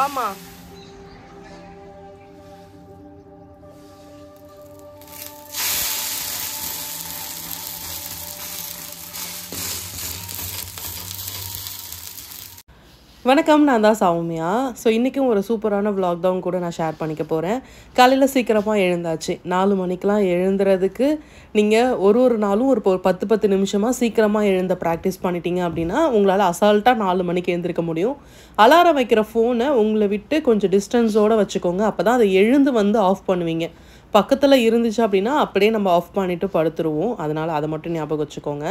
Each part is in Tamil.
Obama. வணக்கம் நான் தான் சௌமியா ஸோ இன்றைக்கும் ஒரு சூப்பரான விலாக் தான் கூட நான் ஷேர் பண்ணிக்க போகிறேன் காலையில் சீக்கிரமாக எழுந்தாச்சு நாலு மணிக்கெலாம் எழுந்துறதுக்கு நீங்கள் ஒரு ஒரு நாளும் ஒரு பத்து பத்து நிமிஷமாக சீக்கிரமாக எழுந்த ப்ராக்டிஸ் பண்ணிட்டீங்க அப்படின்னா உங்களால் அசால்ட்டாக நாலு மணிக்கு எழுந்திருக்க முடியும் அலாரம் வைக்கிற ஃபோனை உங்களை விட்டு கொஞ்சம் டிஸ்டன்ஸோடு வச்சுக்கோங்க அப்போ தான் அதை எழுந்து வந்து ஆஃப் பண்ணுவீங்க பக்கத்தில் இருந்துச்சு அப்படின்னா அப்படியே நம்ம ஆஃப் பண்ணிவிட்டு படுத்துருவோம் அதனால் அதை மட்டும் ஞாபகம் வச்சுக்கோங்க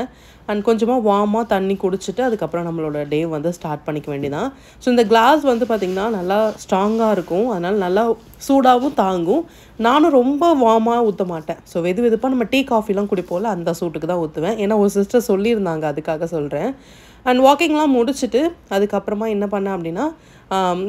அண்ட் கொஞ்சமாக வார்மாக தண்ணி குடிச்சிட்டு அதுக்கப்புறம் நம்மளோட டே வந்து ஸ்டார்ட் பண்ணிக்க வேண்டியதான் ஸோ இந்த கிளாஸ் வந்து பார்த்திங்கன்னா நல்லா ஸ்ட்ராங்காக இருக்கும் அதனால் நல்லா சூடாகவும் தாங்கும் நானும் ரொம்ப வார்மாக ஊற்ற மாட்டேன் ஸோ வெது வெதுப்பாக நம்ம டீ காஃபிலாம் குடிப்போம்ல அந்த சூட்டுக்கு தான் ஊற்றுவேன் ஏன்னா ஒரு சிஸ்டர் சொல்லியிருந்தாங்க அதுக்காக சொல்கிறேன் அண்ட் வாக்கிங்லாம் முடிச்சுட்டு அதுக்கப்புறமா என்ன பண்ணேன் அப்படின்னா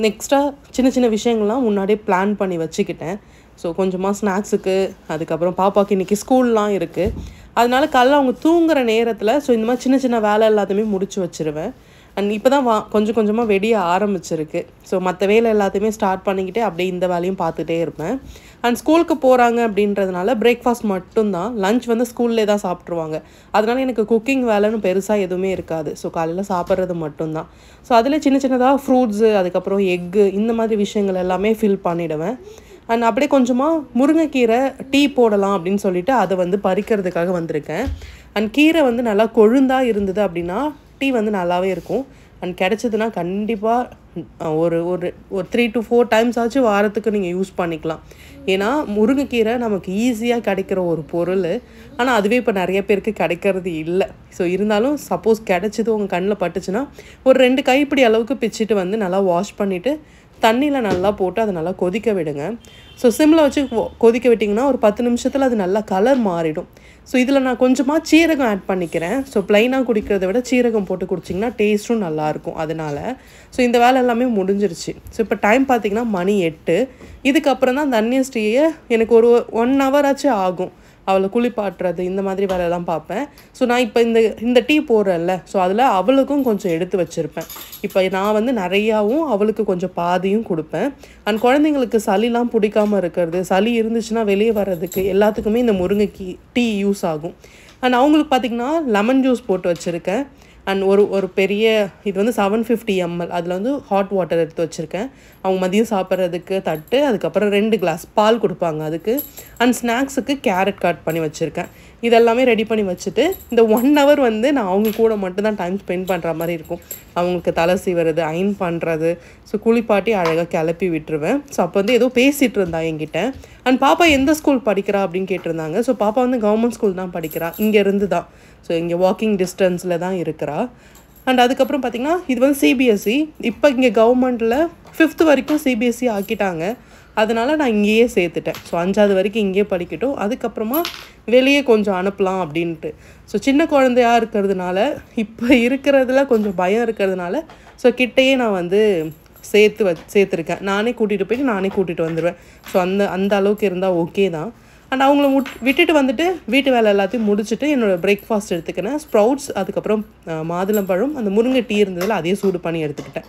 நெக்ஸ்ட்டாக சின்ன சின்ன விஷயங்கள்லாம் முன்னாடியே பிளான் பண்ணி வச்சுக்கிட்டேன் ஸோ கொஞ்சமாக ஸ்நாக்ஸுக்கு அதுக்கப்புறம் பாப்பாவுக்கு இன்றைக்கி ஸ்கூல்லாம் இருக்குது அதனால காலைல அவங்க தூங்குகிற நேரத்தில் ஸோ இந்த மாதிரி சின்ன சின்ன வேலை எல்லாத்தையுமே முடிச்சு வச்சுருவேன் அண்ட் இப்போ தான் வா கொஞ்சம் கொஞ்சமாக வெடிய ஆரம்பிச்சிருக்கு ஸோ மற்ற வேலை எல்லாத்தையுமே ஸ்டார்ட் பண்ணிக்கிட்டே அப்படியே இந்த வேலையும் பார்த்துட்டே இருப்பேன் அண்ட் ஸ்கூலுக்கு போகிறாங்க அப்படின்றதுனால பிரேக்ஃபாஸ்ட் மட்டும்தான் லஞ்ச் வந்து ஸ்கூல்லே தான் சாப்பிட்ருவாங்க அதனால் எனக்கு குக்கிங் வேலைன்னு பெருசாக எதுவுமே இருக்காது ஸோ காலையில் சாப்பிட்றது மட்டும்தான் ஸோ அதில் சின்ன சின்னதாக ஃப்ரூட்ஸு அதுக்கப்புறம் எக்கு இந்த மாதிரி விஷயங்கள் எல்லாமே ஃபில் பண்ணிவிடுவேன் அண்ட் அப்படியே கொஞ்சமாக முருங்கைக்கீரை டீ போடலாம் அப்படின்னு சொல்லிவிட்டு அதை வந்து பறிக்கிறதுக்காக வந்திருக்கேன் அண்ட் கீரை வந்து நல்லா கொழுந்தாக இருந்தது அப்படின்னா டீ வந்து நல்லாவே இருக்கும் அண்ட் கிடச்சதுன்னா கண்டிப்பாக ஒரு ஒரு ஒரு த்ரீ டு ஃபோர் டைம்ஸ் ஆச்சு வாரத்துக்கு நீங்கள் யூஸ் பண்ணிக்கலாம் ஏன்னா முருங்கைக்கீரை நமக்கு ஈஸியாக கிடைக்கிற ஒரு பொருள் ஆனால் அதுவே இப்போ நிறைய பேருக்கு கிடைக்கிறது இல்லை ஸோ இருந்தாலும் சப்போஸ் கிடச்சிது உங்கள் கண்ணில் பட்டுச்சுன்னா ஒரு ரெண்டு கைப்பிடி அளவுக்கு பிச்சுட்டு வந்து நல்லா வாஷ் பண்ணிவிட்டு தண்ணியில் நல்லா போட்டு அதை நல்லா கொதிக்க விடுங்க ஸோ சிம்மில் வச்சு கொதிக்க விட்டிங்கன்னா ஒரு பத்து நிமிஷத்தில் அது நல்லா கலர் மாறிடும் ஸோ இதில் நான் கொஞ்சமாக சீரகம் ஆட் பண்ணிக்கிறேன் ஸோ ப்ளைனாக குடிக்கிறத விட சீரகம் போட்டு குடிச்சிங்கன்னா டேஸ்ட்டும் நல்லாயிருக்கும் அதனால் ஸோ இந்த வேலை எல்லாமே முடிஞ்சிருச்சு ஸோ இப்போ டைம் பார்த்திங்கன்னா மணி எட்டு இதுக்கப்புறம் தான் தண்ணிய ஸ்டீயை எனக்கு ஒரு ஒன் ஹவராச்சும் ஆகும் அவளை குளிப்பாட்டுறது இந்த மாதிரி வேலைலாம் பார்ப்பேன் ஸோ நான் இப்போ இந்த இந்த டீ போடுறேன்ல ஸோ அதில் அவளுக்கும் கொஞ்சம் எடுத்து வச்சுருப்பேன் இப்போ நான் வந்து நிறையாவும் அவளுக்கு கொஞ்சம் பாதியும் கொடுப்பேன் அண்ட் குழந்தைங்களுக்கு சளிலாம் பிடிக்காமல் இருக்கிறது சளி இருந்துச்சுன்னா வெளியே வர்றதுக்கு எல்லாத்துக்குமே இந்த முருங்கைக்கு டீ யூஸ் ஆகும் அண்ட் அவங்களுக்கு பார்த்திங்கன்னா லெமன் ஜூஸ் போட்டு வச்சுருக்கேன் அண்ட் ஒரு ஒரு பெரிய இது வந்து செவன் ஃபிஃப்டி எம்எல் அதில் வந்து ஹாட் வாட்டர் எடுத்து வச்சுருக்கேன் அவங்க மதியம் சாப்பிட்றதுக்கு தட்டு அதுக்கப்புறம் ரெண்டு கிளாஸ் பால் கொடுப்பாங்க அதுக்கு அண்ட் ஸ்நாக்ஸுக்கு கேரட் கட் பண்ணி வச்சுருக்கேன் இதெல்லாமே ரெடி பண்ணி வச்சுட்டு இந்த ஒன் ஹவர் வந்து நான் அவங்க கூட மட்டும்தான் டைம் ஸ்பெண்ட் பண்ணுற மாதிரி இருக்கும் அவங்களுக்கு தலை சீவுறது அயன் பண்ணுறது ஸோ குளிப்பாட்டி அழகாக கிளப்பி விட்டுருவேன் ஸோ அப்போ வந்து ஏதோ பேசிகிட்டு இருந்தா என்கிட்ட அண்ட் பாப்பா எந்த ஸ்கூல் படிக்கிறா அப்படின்னு கேட்டிருந்தாங்க ஸோ பாப்பா வந்து கவர்மெண்ட் ஸ்கூல் தான் படிக்கிறா இங்கேருந்து தான் ஸோ இங்கே வாக்கிங் டிஸ்டன்ஸில் தான் இருக்கிறா அண்ட் அதுக்கப்புறம் பார்த்திங்கன்னா இது வந்து சிபிஎஸ்சி இப்போ இங்கே கவர்மெண்ட்டில் ஃபிஃப்த் வரைக்கும் சிபிஎஸ்சி e ஆக்கிட்டாங்க அதனால் நான் இங்கேயே சேர்த்துட்டேன் ஸோ அஞ்சாவது வரைக்கும் இங்கேயே படிக்கட்டும் அதுக்கப்புறமா வெளியே கொஞ்சம் அனுப்பலாம் அப்படின்ட்டு ஸோ சின்ன குழந்தையாக இருக்கிறதுனால இப்போ இருக்கிறதுல கொஞ்சம் பயம் இருக்கிறதுனால ஸோ கிட்டேயே நான் வந்து சேர்த்து வ சேர்த்துருக்கேன் நானே கூட்டிகிட்டு போயிட்டு நானே கூட்டிகிட்டு வந்துடுவேன் ஸோ அந்த அந்த அளவுக்கு இருந்தால் ஓகே தான் அண்ட் அவங்கள விட்டுட்டு வந்துட்டு வீட்டு வேலை எல்லாத்தையும் முடிச்சுட்டு என்னோடய பிரேக்ஃபாஸ்ட் எடுத்துக்கினேன் ஸ்ப்ரவுட்ஸ் அதுக்கப்புறம் மாதுளம்பழம் அந்த முருங்கை டீ இருந்ததில் அதையே சூடு பண்ணி எடுத்துக்கிட்டேன்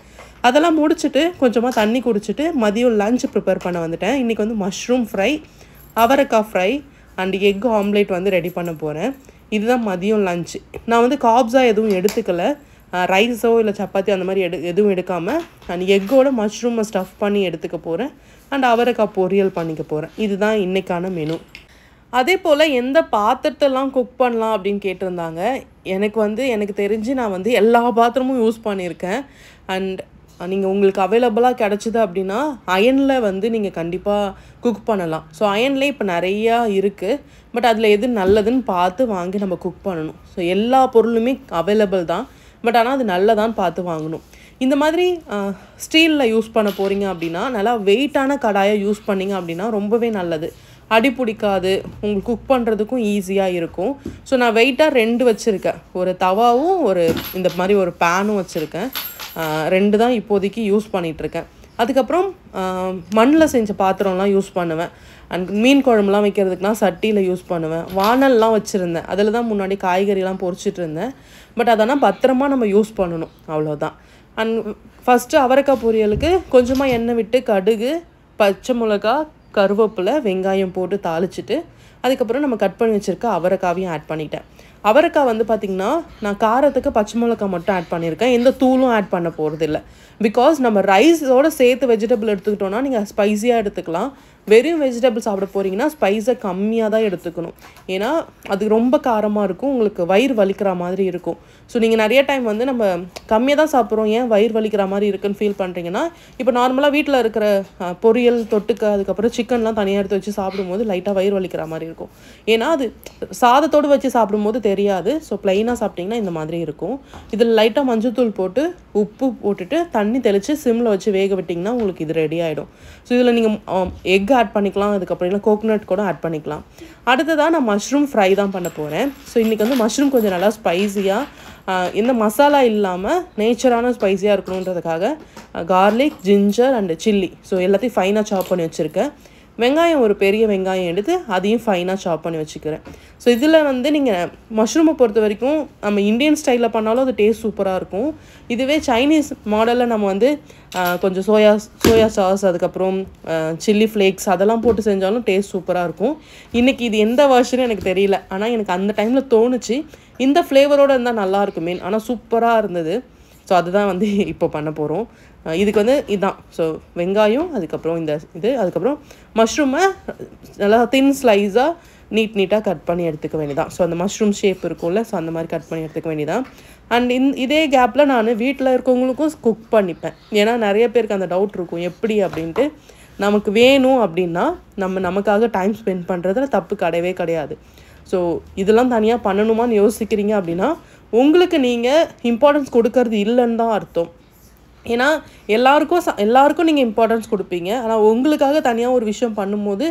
அதெல்லாம் முடிச்சுட்டு கொஞ்சமாக தண்ணி குடிச்சிட்டு மதியம் லஞ்ச் ப்ரிப்பேர் பண்ண வந்துட்டேன் இன்றைக்கி வந்து மஷ்ரூம் ஃப்ரை அவரைக்காய் ஃப்ரை அண்ட் எக் ஆம்லேட் வந்து ரெடி பண்ண போகிறேன் இதுதான் மதியம் லஞ்சு நான் வந்து காப்ஸாக எதுவும் எடுத்துக்கலை ரைஸோ இல்லை சப்பாத்தி அந்த மாதிரி எடு எதுவும் எடுக்காமல் அண்ட் எக்கோட மஷ்ரூமை ஸ்டஃப் பண்ணி எடுத்துக்க போகிறேன் அண்ட் அவரைக்காய் பொரியல் பண்ணிக்க போகிறேன் இதுதான் இன்றைக்கான மெனு அதே போல் எந்த பாத்திரத்தெல்லாம் குக் பண்ணலாம் அப்படின்னு கேட்டிருந்தாங்க எனக்கு வந்து எனக்கு தெரிஞ்சு நான் வந்து எல்லா பாத்திரமும் யூஸ் பண்ணியிருக்கேன் அண்ட் நீங்கள் உங்களுக்கு அவைலபிளாக கிடச்சிது அப்படின்னா அயனில் வந்து நீங்கள் கண்டிப்பாக குக் பண்ணலாம் ஸோ அயனில் இப்போ நிறையா இருக்குது பட் அதில் எது நல்லதுன்னு பார்த்து வாங்கி நம்ம குக் பண்ணணும் ஸோ எல்லா பொருளுமே அவைலபிள் தான் பட் ஆனால் அது நல்லதான்னு பார்த்து வாங்கணும் இந்த மாதிரி ஸ்டீலில் யூஸ் பண்ண போகிறீங்க அப்படின்னா நல்லா வெயிட்டான கடாயை யூஸ் பண்ணிங்க அப்படின்னா ரொம்பவே நல்லது அடி பிடிக்காது உங்களுக்கு குக் பண்ணுறதுக்கும் ஈஸியாக இருக்கும் ஸோ நான் வெயிட்டாக ரெண்டு வச்சுருக்கேன் ஒரு தவாவும் ஒரு இந்த மாதிரி ஒரு பேனும் வச்சுருக்கேன் ரெண்டு தான் இப்போதைக்கு யூஸ் பண்ணிகிட்ருக்கேன் அதுக்கப்புறம் மண்ணில் செஞ்ச பாத்திரம்லாம் யூஸ் பண்ணுவேன் அண்ட் மீன் குழம்புலாம் வைக்கிறதுக்குலாம் சட்டியில் யூஸ் பண்ணுவேன் வானல்லாம் வச்சுருந்தேன் அதில் தான் முன்னாடி காய்கறிலாம் பொறிச்சிட்டு இருந்தேன் பட் அதெல்லாம் பத்திரமா நம்ம யூஸ் பண்ணணும் அவ்வளோதான் அண்ட் ஃபஸ்ட்டு அவரைக்காய் பொரியலுக்கு கொஞ்சமாக எண்ணெய் விட்டு கடுகு பச்சை மிளகா கருவேப்பிலை வெங்காயம் போட்டு தாளிச்சிட்டு அதுக்கப்புறம் நம்ம கட் பண்ணி வச்சுருக்க அவரைக்காவையும் ஆட் பண்ணிட்டேன் அவரைக்காய் வந்து பார்த்திங்கன்னா நான் காரத்துக்கு பச்சை மிளகாய் மட்டும் ஆட் பண்ணியிருக்கேன் எந்த தூளும் ஆட் பண்ண போகிறது இல்லை பிகாஸ் நம்ம ரைஸோடு சேர்த்து வெஜிடபிள் எடுத்துக்கிட்டோன்னா நீங்கள் ஸ்பைஸியாக எடுத்துக்கலாம் வெறும் வெஜிடபிள் சாப்பிட போகிறீங்கன்னா ஸ்பைஸை கம்மியாக தான் எடுத்துக்கணும் ஏன்னா அது ரொம்ப காரமாக இருக்கும் உங்களுக்கு வயிறு வலிக்கிற மாதிரி இருக்கும் ஸோ நீங்கள் நிறைய டைம் வந்து நம்ம கம்மியாக தான் சாப்பிட்றோம் ஏன் வயிறு வலிக்கிற மாதிரி இருக்குன்னு ஃபீல் பண்ணுறீங்கன்னா இப்போ நார்மலாக வீட்டில் இருக்கிற பொரியல் தொட்டுக்க அதுக்கப்புறம் சிக்கன்லாம் தனியாக எடுத்து வச்சு சாப்பிடும்போது லைட்டாக வயிறு வலிக்கிற மாதிரி இருக்கும் ஏன்னா அது சாதத்தோடு வச்சு சாப்பிடும்போது தெரியாது ஸோ ப்ளைனாக சாப்பிட்டிங்கன்னா இந்த மாதிரி இருக்கும் இதில் லைட்டாக தூள் போட்டு உப்பு போட்டுட்டு தண்ணி தெளித்து சிம்மில் வச்சு வேக விட்டிங்கன்னா உங்களுக்கு இது ரெடி ஆகிடும் ஸோ இதில் நீங்கள் எக் எக் ஆட் பண்ணிக்கலாம் அதுக்கப்புறம் இல்லை கோகோனட் கூட ஆட் பண்ணிக்கலாம் அடுத்ததாக நான் மஷ்ரூம் ஃப்ரை தான் பண்ண போகிறேன் ஸோ இன்றைக்கி வந்து மஷ்ரூம் கொஞ்சம் நல்லா ஸ்பைஸியாக இந்த மசாலா இல்லாமல் நேச்சரான ஸ்பைஸியாக இருக்கணுன்றதுக்காக garlic ginger and chilli so எல்லாத்தையும் ஃபைனாக சாப் பண்ணி வச்சுருக்கேன் வெங்காயம் ஒரு பெரிய வெங்காயம் எடுத்து அதையும் ஃபைனாக சாப் பண்ணி வச்சுக்கிறேன் ஸோ இதில் வந்து நீங்கள் மஷ்ரூமை பொறுத்த வரைக்கும் நம்ம இந்தியன் ஸ்டைலில் பண்ணாலும் அது டேஸ்ட் சூப்பராக இருக்கும் இதுவே சைனீஸ் மாடலில் நம்ம வந்து கொஞ்சம் சோயா சோயா சாஸ் அதுக்கப்புறம் சில்லி ஃப்ளேக்ஸ் அதெல்லாம் போட்டு செஞ்சாலும் டேஸ்ட் சூப்பராக இருக்கும் இன்றைக்கி இது எந்த வருஷனும் எனக்கு தெரியல ஆனால் எனக்கு அந்த டைமில் தோணுச்சு இந்த ஃப்ளேவரோடு இருந்தால் நல்லாயிருக்கும் ஆனால் சூப்பராக இருந்தது ஸோ அதுதான் வந்து இப்போ பண்ண போகிறோம் இதுக்கு வந்து இதுதான் ஸோ வெங்காயம் அதுக்கப்புறம் இந்த இது அதுக்கப்புறம் மஷ்ரூமை நல்லா தின் ஸ்லைஸாக நீட் நீட்டாக கட் பண்ணி எடுத்துக்க வேண்டியதான் ஸோ அந்த மஷ்ரூம் ஷேப் இருக்கும்ல ஸோ அந்த மாதிரி கட் பண்ணி எடுத்துக்க வேண்டியதான் அண்ட் இந் இதே கேப்பில் நான் வீட்டில் இருக்கவங்களுக்கும் குக் பண்ணிப்பேன் ஏன்னா நிறைய பேருக்கு அந்த டவுட் இருக்கும் எப்படி அப்படின்ட்டு நமக்கு வேணும் அப்படின்னா நம்ம நமக்காக டைம் ஸ்பெண்ட் பண்ணுறதுல தப்பு கிடையவே கிடையாது ஸோ இதெல்லாம் தனியாக பண்ணணுமான்னு யோசிக்கிறீங்க அப்படின்னா உங்களுக்கு நீங்கள் இம்பார்ட்டன்ஸ் கொடுக்கறது இல்லைன்னு தான் அர்த்தம் ஏன்னா எல்லாருக்கும் எல்லாருக்கும் நீங்கள் இம்பார்ட்டன்ஸ் கொடுப்பீங்க ஆனால் உங்களுக்காக தனியாக ஒரு விஷயம் பண்ணும்போது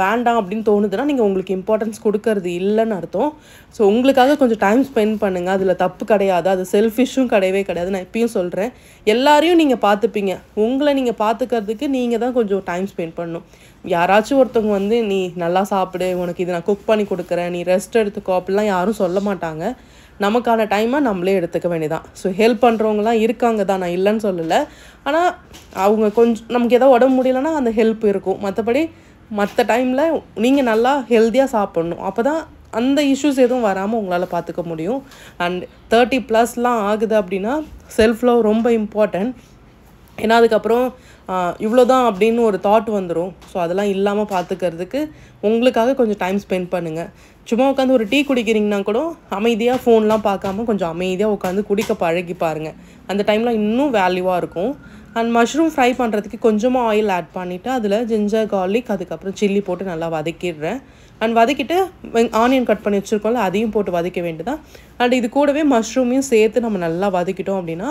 வேண்டாம் அப்படின்னு தோணுதுன்னா நீங்கள் உங்களுக்கு இம்பார்ட்டன்ஸ் கொடுக்கறது இல்லைன்னு அர்த்தம் ஸோ உங்களுக்காக கொஞ்சம் டைம் ஸ்பெண்ட் பண்ணுங்கள் அதில் தப்பு கிடையாது அது செல்ஃபிஷும் கிடையவே கிடையாது நான் இப்பயும் சொல்கிறேன் எல்லாரையும் நீங்கள் பார்த்துப்பீங்க உங்களை நீங்கள் பார்த்துக்கிறதுக்கு நீங்கள் தான் கொஞ்சம் டைம் ஸ்பெண்ட் பண்ணணும் யாராச்சும் ஒருத்தவங்க வந்து நீ நல்லா சாப்பிடு உனக்கு இது நான் குக் பண்ணி கொடுக்குறேன் நீ ரெஸ்ட் எடுத்துக்கோ அப்படிலாம் யாரும் சொல்ல மாட்டாங்க நமக்கான டைமை நம்மளே எடுத்துக்க வேண்டியதான் ஸோ ஹெல்ப் பண்ணுறவங்களாம் இருக்காங்க தான் நான் இல்லைன்னு சொல்லலை ஆனால் அவங்க கொஞ்சம் நமக்கு ஏதோ உடம்பு முடியலன்னா அந்த ஹெல்ப் இருக்கும் மற்றபடி மற்ற டைமில் நீங்கள் நல்லா ஹெல்த்தியாக சாப்பிட்ணும் அப்போ தான் அந்த இஷ்யூஸ் எதுவும் வராமல் உங்களால் பார்த்துக்க முடியும் அண்ட் தேர்ட்டி ப்ளஸ்லாம் ஆகுது அப்படின்னா செல்ஃப் லவ் ரொம்ப இம்பார்ட்டன்ட் ஏன்னா அதுக்கப்புறம் இவ்வளோதான் அப்படின்னு ஒரு தாட் வந்துடும் ஸோ அதெல்லாம் இல்லாமல் பார்த்துக்கிறதுக்கு உங்களுக்காக கொஞ்சம் டைம் ஸ்பெண்ட் பண்ணுங்கள் சும்மா உட்காந்து ஒரு டீ குடிக்கிறீங்கன்னா கூட அமைதியாக ஃபோன்லாம் பார்க்காம கொஞ்சம் அமைதியாக உட்காந்து குடிக்க பழகி பாருங்கள் அந்த டைமில் இன்னும் வேல்யூவாக இருக்கும் அண்ட் மஷ்ரூம் ஃப்ரை பண்ணுறதுக்கு கொஞ்சமாக ஆயில் ஆட் பண்ணிவிட்டு அதில் ஜிஞ்சர் கார்லிக் அதுக்கப்புறம் சில்லி போட்டு நல்லா வதக்கிடுறேன் அண்ட் வதக்கிட்டு ஆனியன் கட் பண்ணி வச்சுருக்கோம்ல அதையும் போட்டு வதக்க வேண்டியதான் அண்ட் இது கூடவே மஷ்ரூமையும் சேர்த்து நம்ம நல்லா வதக்கிட்டோம் அப்படின்னா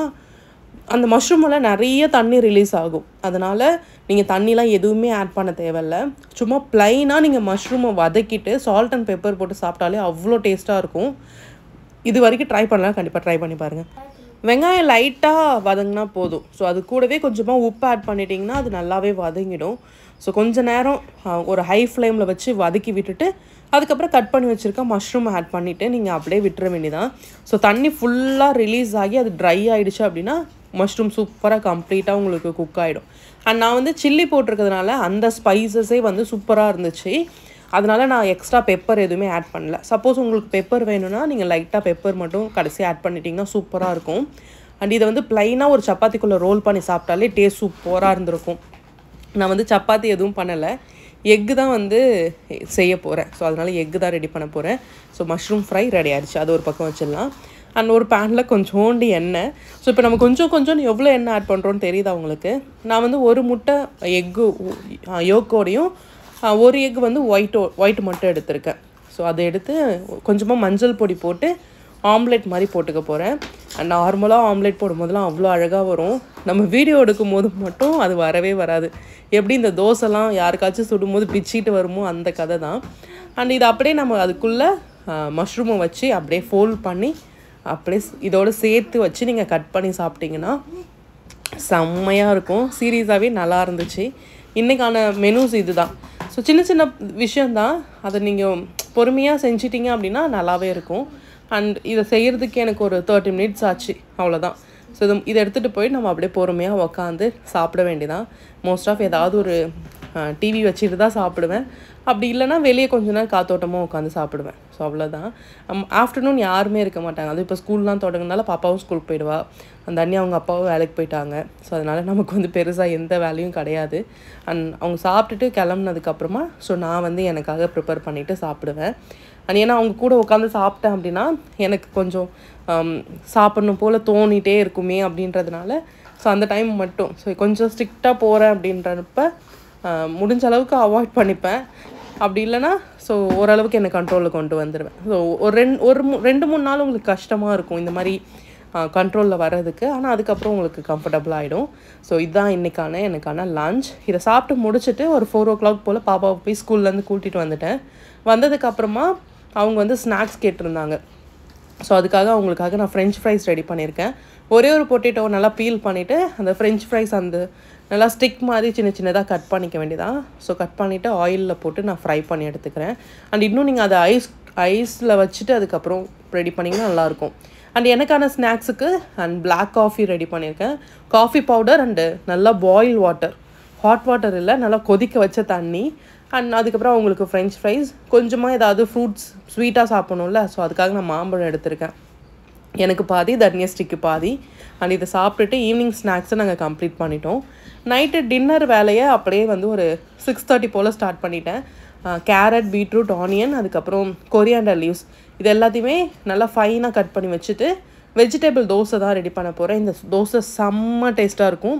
அந்த மஷ்ரூமில் நிறைய தண்ணி ரிலீஸ் ஆகும் அதனால் நீங்கள் தண்ணிலாம் எதுவுமே ஆட் பண்ண தேவையில்ல சும்மா ப்ளைனாக நீங்கள் மஷ்ரூமை வதக்கிட்டு சால்ட் அண்ட் பெப்பர் போட்டு சாப்பிட்டாலே அவ்வளோ டேஸ்ட்டாக இருக்கும் இது வரைக்கும் ட்ரை பண்ணலாம் கண்டிப்பாக ட்ரை பண்ணி பாருங்கள் வெங்காயம் லைட்டாக வதங்கினா போதும் ஸோ அது கூடவே கொஞ்சமாக உப்பு ஆட் பண்ணிட்டீங்கன்னா அது நல்லாவே வதங்கிடும் ஸோ கொஞ்ச நேரம் ஒரு ஹை ஃப்ளேமில் வச்சு வதக்கி விட்டுட்டு அதுக்கப்புறம் கட் பண்ணி வச்சுருக்க மஷ்ரூம் ஆட் பண்ணிவிட்டு நீங்கள் அப்படியே விட்டுற வேண்டியதான் ஸோ தண்ணி ஃபுல்லாக ரிலீஸ் ஆகி அது ட்ரை ஆகிடுச்சு அப்படின்னா மஷ்ரூம் சூப்பராக கம்ப்ளீட்டாக உங்களுக்கு குக் ஆகிடும் அண்ட் நான் வந்து சில்லி போட்டிருக்கிறதுனால அந்த ஸ்பைசஸே வந்து சூப்பராக இருந்துச்சு அதனால் நான் எக்ஸ்ட்ரா பெப்பர் எதுவுமே ஆட் பண்ணல சப்போஸ் உங்களுக்கு பெப்பர் வேணும்னா நீங்கள் லைட்டாக பெப்பர் மட்டும் கடைசி ஆட் பண்ணிட்டீங்கன்னா சூப்பராக இருக்கும் அண்ட் இதை வந்து ப்ளைனாக ஒரு சப்பாத்திக்குள்ளே ரோல் பண்ணி சாப்பிட்டாலே டேஸ்ட் சூப்பராக இருந்திருக்கும் நான் வந்து சப்பாத்தி எதுவும் பண்ணலை எக்கு தான் வந்து செய்ய போகிறேன் ஸோ அதனால் எக்கு தான் ரெடி பண்ண போகிறேன் ஸோ மஷ்ரூம் ஃப்ரை ரெடி ஆகிடுச்சு அது ஒரு பக்கம் வச்சிடலாம் அண்ட் ஒரு பேனில் கொஞ்சோண்டு எண்ணெய் ஸோ இப்போ நம்ம கொஞ்சம் கொஞ்சம் எவ்வளோ எண்ணெய் ஆட் பண்ணுறோன்னு தெரியுது அவங்களுக்கு நான் வந்து ஒரு முட்டை எக்கு யோக்கோடையும் ஒரு எக் வந்து ஒயிட்டோ ஒயிட் மட்டும் எடுத்திருக்கேன் ஸோ அதை எடுத்து கொஞ்சமாக மஞ்சள் பொடி போட்டு ஆம்லெட் மாதிரி போட்டுக்க போகிறேன் அண்ட் நார்மலாக ஆம்லெட் போடும்போதெல்லாம் அவ்வளோ அழகாக வரும் நம்ம வீடியோ எடுக்கும் போது மட்டும் அது வரவே வராது எப்படி இந்த தோசைலாம் யாருக்காச்சும் சுடும்போது பிச்சிட்டு வருமோ அந்த கதை தான் அண்ட் இது அப்படியே நம்ம அதுக்குள்ளே மஷ்ரூமை வச்சு அப்படியே ஃபோல்ட் பண்ணி அப்படியே இதோடு சேர்த்து வச்சு நீங்கள் கட் பண்ணி சாப்பிட்டிங்கன்னா செம்மையாக இருக்கும் சீரியஸாகவே நல்லா இருந்துச்சு இன்றைக்கான மெனூஸ் இது தான் ஸோ சின்ன சின்ன விஷயந்தான் அதை நீங்கள் பொறுமையாக செஞ்சிட்டிங்க அப்படின்னா நல்லாவே இருக்கும் அண்ட் இதை செய்கிறதுக்கு எனக்கு ஒரு தேர்ட்டி மினிட்ஸ் ஆச்சு அவ்வளோதான் ஸோ இது இதை எடுத்துகிட்டு போய் நம்ம அப்படியே பொறுமையாக உக்காந்து சாப்பிட வேண்டியதான் மோஸ்ட் ஆஃப் ஏதாவது ஒரு டிவி வச்சுட்டு தான் சாப்பிடுவேன் அப்படி இல்லைனா வெளியே கொஞ்ச நேரம் காத்தோட்டமாக உட்காந்து சாப்பிடுவேன் ஸோ அவ்வளோதான் ஆஃப்டர்நூன் யாருமே இருக்க மாட்டாங்க அது இப்போ ஸ்கூல்லாம் தொடங்கினால பாப்பாவும் ஸ்கூல் போயிடுவா அந்த அண்ணி அவங்க அப்பாவும் வேலைக்கு போயிட்டாங்க ஸோ அதனால் நமக்கு வந்து பெருசாக எந்த வேலையும் கிடையாது அண்ட் அவங்க சாப்பிட்டுட்டு கிளம்புனதுக்கப்புறமா ஸோ நான் வந்து எனக்காக ப்ரிப்பேர் பண்ணிவிட்டு சாப்பிடுவேன் அண்ட் ஏன்னா அவங்க கூட உட்காந்து சாப்பிட்டேன் அப்படின்னா எனக்கு கொஞ்சம் சாப்பிட்ணும் போல் தோணிகிட்டே இருக்குமே அப்படின்றதுனால ஸோ அந்த டைம் மட்டும் ஸோ கொஞ்சம் ஸ்ட்ரிக்டாக போகிறேன் அப்படின்றப்ப முடிஞ்ச அளவுக்கு அவாய்ட் பண்ணிப்பேன் அப்படி இல்லைனா ஸோ ஓரளவுக்கு என்னை கண்ட்ரோலில் கொண்டு வந்துடுவேன் ஸோ ஒரு ரெண்டு ஒரு ரெண்டு மூணு நாள் உங்களுக்கு கஷ்டமாக இருக்கும் இந்த மாதிரி கண்ட்ரோலில் வர்றதுக்கு ஆனால் அதுக்கப்புறம் உங்களுக்கு கம்ஃபர்டபுள் ஆகிடும் ஸோ இதுதான் இன்றைக்கான எனக்கான லஞ்ச் இதை சாப்பிட்டு முடிச்சுட்டு ஒரு ஃபோர் ஓ கிளாக் போல் பாப்பாவை போய் ஸ்கூல்லேருந்து கூட்டிகிட்டு வந்துட்டேன் வந்ததுக்கப்புறமா அவங்க வந்து ஸ்நாக்ஸ் கேட்டிருந்தாங்க ஸோ அதுக்காக அவங்களுக்காக நான் ஃப்ரெஞ்ச் ஃப்ரைஸ் ரெடி பண்ணியிருக்கேன் ஒரே ஒரு பொட்டேட்டோ நல்லா பீல் பண்ணிவிட்டு அந்த ஃப்ரெஞ்ச் ஃப்ரைஸ் அந்த நல்லா ஸ்டிக் மாதிரி சின்ன சின்னதாக கட் பண்ணிக்க வேண்டியதான் ஸோ கட் பண்ணிவிட்டு ஆயிலில் போட்டு நான் ஃப்ரை பண்ணி எடுத்துக்கிறேன் அண்ட் இன்னும் நீங்கள் அதை ஐஸ் ஐஸில் வச்சுட்டு அதுக்கப்புறம் ரெடி பண்ணிங்கன்னா நல்லாயிருக்கும் அண்ட் எனக்கான ஸ்நாக்ஸுக்கு அண்ட் பிளாக் காஃபி ரெடி பண்ணியிருக்கேன் காஃபி பவுடர் அண்டு நல்லா பாயில் வாட்டர் ஹாட் வாட்டர் இல்லை நல்லா கொதிக்க வச்ச தண்ணி அண்ட் அதுக்கப்புறம் அவங்களுக்கு ஃப்ரெஞ்ச் ஃப்ரைஸ் கொஞ்சமாக ஏதாவது ஃப்ரூட்ஸ் ஸ்வீட்டாக சாப்பிடணும்ல ஸோ அதுக்காக நான் மாம்பழம் எடுத்திருக்கேன் எனக்கு பாதி தர்ணியஸ்டிக்கு பாதி அண்ட் இதை சாப்பிட்டுட்டு ஈவினிங் ஸ்நாக்ஸை நாங்கள் கம்ப்ளீட் பண்ணிட்டோம் நைட்டு டின்னர் வேலையை அப்படியே வந்து ஒரு சிக்ஸ் தேர்ட்டி போல் ஸ்டார்ட் பண்ணிட்டேன் கேரட் பீட்ரூட் ஆனியன் அதுக்கப்புறம் கொரியாண்டர் லீவ்ஸ் இது எல்லாத்தையுமே நல்லா ஃபைனாக கட் பண்ணி வச்சுட்டு வெஜிடபிள் தோசை தான் ரெடி பண்ண போகிறேன் இந்த தோசை செம்ம டேஸ்ட்டாக இருக்கும்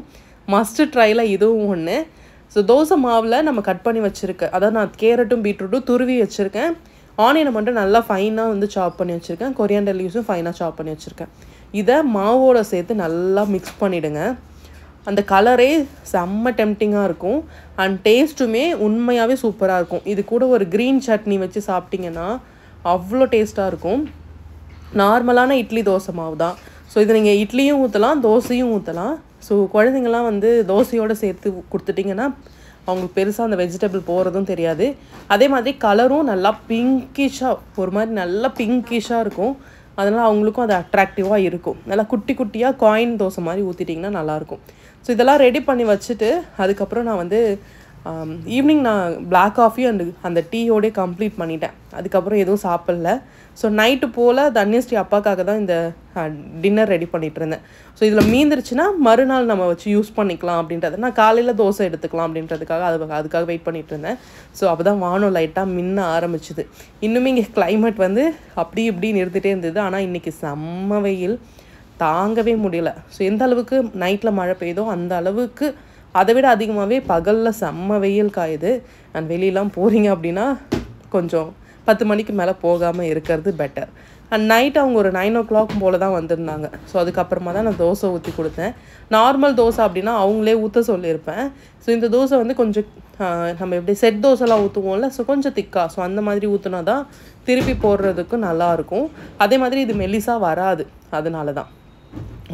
மஸ்ட்டு ட்ரையில் இதுவும் ஒன்று ஸோ தோசை மாவில் நம்ம கட் பண்ணி வச்சுருக்கேன் அதான் நான் கேரட்டும் பீட்ரூட்டும் துருவி வச்சுருக்கேன் ஆனியனை மட்டும் நல்லா ஃபைனாக வந்து சாப் பண்ணி வச்சுருக்கேன் கொரியாண்டர் லீவ்ஸும் ஃபைனாக சாப் பண்ணி வச்சுருக்கேன் இதை மாவோட சேர்த்து நல்லா மிக்ஸ் பண்ணிவிடுங்க அந்த கலரே செம்ம டெம்டிங்காக இருக்கும் அண்ட் டேஸ்ட்டுமே உண்மையாகவே சூப்பராக இருக்கும் இது கூட ஒரு க்ரீன் சட்னி வச்சு சாப்பிட்டிங்கன்னா அவ்வளோ டேஸ்ட்டாக இருக்கும் நார்மலான இட்லி தோசை மாவு தான் ஸோ இதை நீங்கள் இட்லியும் ஊற்றலாம் தோசையும் ஊற்றலாம் ஸோ குழந்தைங்களாம் வந்து தோசையோடு சேர்த்து கொடுத்துட்டிங்கன்னா அவங்களுக்கு பெருசாக அந்த வெஜிடபிள் போகிறதும் தெரியாது அதே மாதிரி கலரும் நல்லா பிங்கிஷாக ஒரு மாதிரி நல்லா பிங்கிஷாக இருக்கும் அதனால் அவங்களுக்கும் அது அட்ராக்டிவாக இருக்கும் நல்லா குட்டி குட்டியாக காயின் தோசை மாதிரி ஊற்றிட்டிங்கன்னா நல்லாயிருக்கும் ஸோ இதெல்லாம் ரெடி பண்ணி வச்சுட்டு அதுக்கப்புறம் நான் வந்து ஈவினிங் நான் பிளாக் காஃபி அண்டு அந்த டீயோடே கம்ப்ளீட் பண்ணிட்டேன் அதுக்கப்புறம் எதுவும் சாப்பிடல ஸோ நைட்டு போல் தன்யஸ்ரீ அப்பாக்காக தான் இந்த டின்னர் ரெடி பண்ணிகிட்டு இருந்தேன் ஸோ இதில் மீந்துருச்சுன்னா மறுநாள் நம்ம வச்சு யூஸ் பண்ணிக்கலாம் அப்படின்றது நான் காலையில் தோசை எடுத்துக்கலாம் அப்படின்றதுக்காக அது அதுக்காக வெயிட் பண்ணிகிட்டு இருந்தேன் ஸோ அப்போ தான் வானம் லைட்டாக மின்ன ஆரம்பிச்சுது இன்னுமே இங்கே கிளைமேட் வந்து அப்படி இப்படி நிறுத்திட்டே இருந்தது ஆனால் இன்றைக்கி செம்ம வெயில் தாங்கவே முடியல ஸோ எந்த அளவுக்கு நைட்டில் மழை பெய்தோ அந்த அளவுக்கு அதை விட அதிகமாகவே பகலில் செம்ம வெயில் காயுது அண்ட் வெளியெலாம் போகிறீங்க அப்படின்னா கொஞ்சம் பத்து மணிக்கு மேலே போகாமல் இருக்கிறது பெட்டர் அண்ட் நைட் அவங்க ஒரு நைன் ஓ கிளாக் போல் தான் வந்திருந்தாங்க ஸோ அதுக்கப்புறமா தான் நான் தோசை ஊற்றி கொடுத்தேன் நார்மல் தோசை அப்படின்னா அவங்களே ஊற்ற சொல்லியிருப்பேன் ஸோ இந்த தோசை வந்து கொஞ்சம் நம்ம எப்படி செட் தோசைலாம் ஊற்றுவோம்ல ஸோ கொஞ்சம் திக்காக ஸோ அந்த மாதிரி ஊற்றுனா தான் திருப்பி போடுறதுக்கும் நல்லாயிருக்கும் அதே மாதிரி இது மெல்லிஸாக வராது அதனால தான்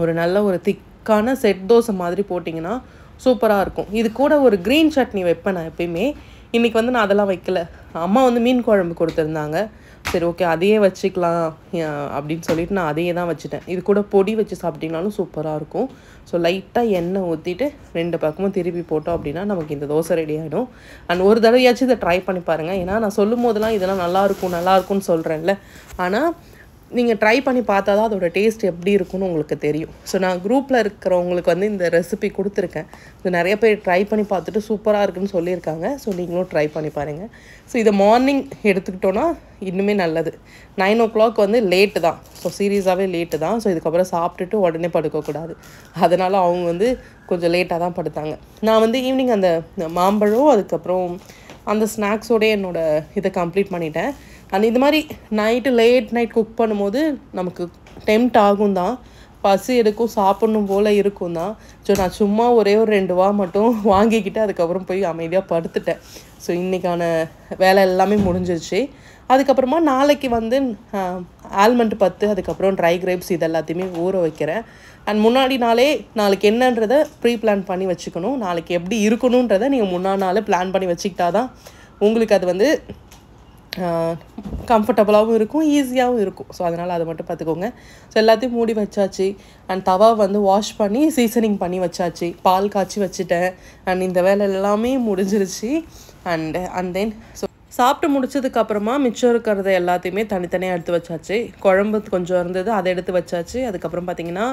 ஒரு நல்ல ஒரு திக்கான செட் தோசை மாதிரி போட்டிங்கன்னா சூப்பராக இருக்கும் இது கூட ஒரு க்ரீன் சட்னி வைப்பேன் நான் எப்பயுமே இன்றைக்கி வந்து நான் அதெல்லாம் வைக்கல அம்மா வந்து மீன் குழம்பு கொடுத்துருந்தாங்க சரி ஓகே அதையே வச்சுக்கலாம் அப்படின்னு சொல்லிட்டு நான் அதையே தான் வச்சுட்டேன் இது கூட பொடி வச்சு சாப்பிட்டிங்கனாலும் சூப்பராக இருக்கும் ஸோ லைட்டாக எண்ணெய் ஊற்றிட்டு ரெண்டு பக்கமும் திருப்பி போட்டோம் அப்படின்னா நமக்கு இந்த தோசை ரெடி ஆகிடும் அண்ட் ஒரு தடவையாச்சும் இதை ட்ரை பண்ணி பாருங்கள் ஏன்னா நான் சொல்லும் போதெல்லாம் இதெல்லாம் நல்லாயிருக்கும் நல்லாயிருக்கும்னு சொல்கிறேன்ல ஆனால் நீங்கள் ட்ரை பண்ணி பார்த்தா தான் அதோடய டேஸ்ட் எப்படி இருக்குன்னு உங்களுக்கு தெரியும் ஸோ நான் குரூப்பில் இருக்கிறவங்களுக்கு வந்து இந்த ரெசிபி கொடுத்துருக்கேன் இது நிறைய பேர் ட்ரை பண்ணி பார்த்துட்டு சூப்பராக இருக்குன்னு சொல்லியிருக்காங்க ஸோ நீங்களும் ட்ரை பண்ணி பாருங்கள் ஸோ இதை மார்னிங் எடுத்துக்கிட்டோன்னா இன்னுமே நல்லது நைன் ஓ கிளாக் வந்து லேட்டு தான் ஸோ சீரியஸாகவே லேட்டு தான் ஸோ இதுக்கப்புறம் சாப்பிட்டுட்டு உடனே படுக்கக்கூடாது அதனால் அவங்க வந்து கொஞ்சம் லேட்டாக தான் படுத்தாங்க நான் வந்து ஈவினிங் அந்த மாம்பழம் அதுக்கப்புறம் அந்த ஸ்நாக்ஸோடய என்னோடய இதை கம்ப்ளீட் பண்ணிட்டேன் அந்த இது மாதிரி நைட்டு லேட் நைட் குக் பண்ணும்போது நமக்கு டெம்ட் ஆகும் தான் பசி எடுக்கும் சாப்பிடணும் போல் இருக்கும் தான் ஸோ நான் சும்மா ஒரே ஒரு ரெண்டு வா மட்டும் வாங்கிக்கிட்டு அதுக்கப்புறம் போய் அமைதியாக படுத்துட்டேன் ஸோ இன்றைக்கான வேலை எல்லாமே முடிஞ்சிருச்சு அதுக்கப்புறமா நாளைக்கு வந்து ஆல்மண்ட் பத்து அதுக்கப்புறம் ட்ரை கிரேப்ஸ் இது எல்லாத்தையுமே ஊற வைக்கிறேன் அண்ட் முன்னாடி நாளே நாளைக்கு என்னன்றதை ப்ரீ பிளான் பண்ணி வச்சுக்கணும் நாளைக்கு எப்படி இருக்கணுன்றதை நீங்கள் முன்னா நாள் பிளான் பண்ணி வச்சுக்கிட்டா தான் உங்களுக்கு அது வந்து கம்ஃபர்டபுளாகவும் இருக்கும் ஈஸியாகவும் இருக்கும் ஸோ அதனால் அதை மட்டும் பார்த்துக்கோங்க ஸோ எல்லாத்தையும் மூடி வச்சாச்சு அண்ட் தவா வந்து வாஷ் பண்ணி சீசனிங் பண்ணி வச்சாச்சு பால் காய்ச்சி வச்சுட்டேன் அண்ட் இந்த வேலை எல்லாமே முடிஞ்சிருச்சு அண்ட் அண்ட் தென் ஸோ சாப்பிட்டு முடிச்சதுக்கப்புறமா மிச்சம் இருக்கிறத எல்லாத்தையுமே தனித்தனியாக எடுத்து வச்சாச்சு குழம்பு கொஞ்சம் இருந்தது அதை எடுத்து வச்சாச்சு அதுக்கப்புறம் பார்த்தீங்கன்னா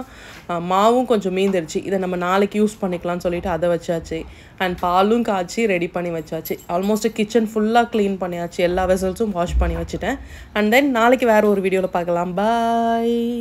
மாவும் கொஞ்சம் மீந்துருச்சு இதை நம்ம நாளைக்கு யூஸ் பண்ணிக்கலாம்னு சொல்லிட்டு அதை வச்சாச்சு அண்ட் பாலும் காய்ச்சி ரெடி பண்ணி வச்சாச்சு ஆல்மோஸ்ட் கிச்சன் ஃபுல்லாக க்ளீன் பண்ணியாச்சு எல்லா வெசல்ஸும் வாஷ் பண்ணி வச்சுட்டேன் அண்ட் தென் நாளைக்கு வேறு ஒரு வீடியோவில் பார்க்கலாம் பாய்